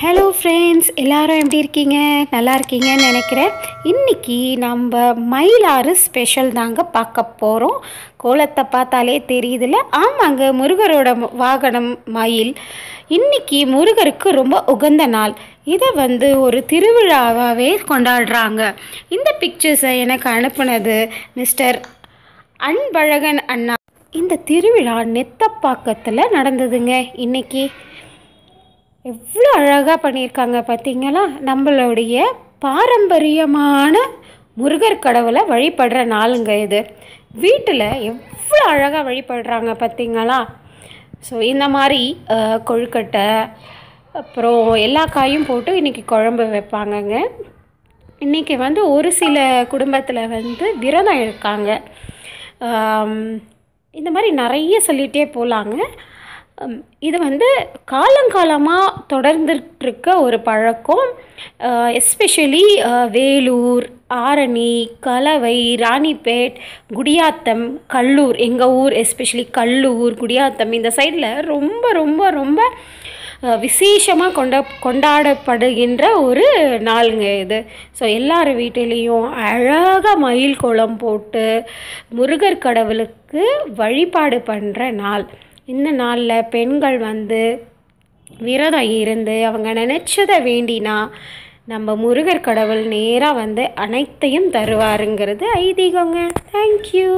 hello friends எல்லோரும் எப்படி இருக்கீங்க நல்லா இருக்கீங்கன்னு நினைக்கிறேன் இன்றைக்கி நம்ம மயிலாறு ஸ்பெஷல் தாங்க பார்க்க போகிறோம் கோலத்தை பார்த்தாலே தெரியுதுல்ல ஆமாங்க முருகரோட வாகனம் மயில் இன்றைக்கி முருகருக்கு ரொம்ப உகந்த நாள் இதை வந்து ஒரு திருவிழாவாகவே கொண்டாடுறாங்க இந்த பிக்சர்ஸை எனக்கு அனுப்புனது மிஸ்டர் அன்பழகன் அண்ணா இந்த திருவிழா நெத்தப்பாக்கத்தில் நடந்ததுங்க இன்றைக்கி எவ்வளோ அழகாக பண்ணியிருக்காங்க பார்த்தீங்களா நம்மளுடைய பாரம்பரியமான முருகர் கடவுளை வழிபடுற நாளுங்க இது வீட்டில் எவ்வளோ அழகாக வழிபடுறாங்க பார்த்தீங்களா ஸோ இந்த மாதிரி கொழுக்கட்டை அப்புறம் எல்லா காயும் போட்டு இன்றைக்கி குழம்பு வைப்பாங்கங்க இன்றைக்கி வந்து ஒரு சில குடும்பத்தில் வந்து விரதம் இருக்காங்க இந்த மாதிரி நிறைய சொல்லிகிட்டே போகலாங்க இது வந்து காலங்காலமாக தொடர்ந்துட்டுருக்க ஒரு பழக்கம் எஸ்பெஷலி வேலூர் ஆரணி கலவை ராணிப்பேட் குடியாத்தம் கல்லூர் எங்கள் ஊர் எஸ்பெஷலி கல்லூர் குடியாத்தம் இந்த சைடில் ரொம்ப ரொம்ப ரொம்ப விசேஷமாக கொண்ட கொண்டாடப்படுகின்ற ஒரு நாளுங்க இது ஸோ எல்லார் வீட்டிலையும் அழகாக மயில் குளம் போட்டு முருகர் கடவுளுக்கு வழிபாடு பண்ணுற நாள் இந்த நாளில் பெண்கள் வந்து விரதம் இருந்து அவங்க நினச்சதை வேண்டினா நம்ம முருகர் கடவுள் நேராக வந்து அனைத்தையும் தருவாருங்கிறது ஐதீகங்க தேங்க்யூ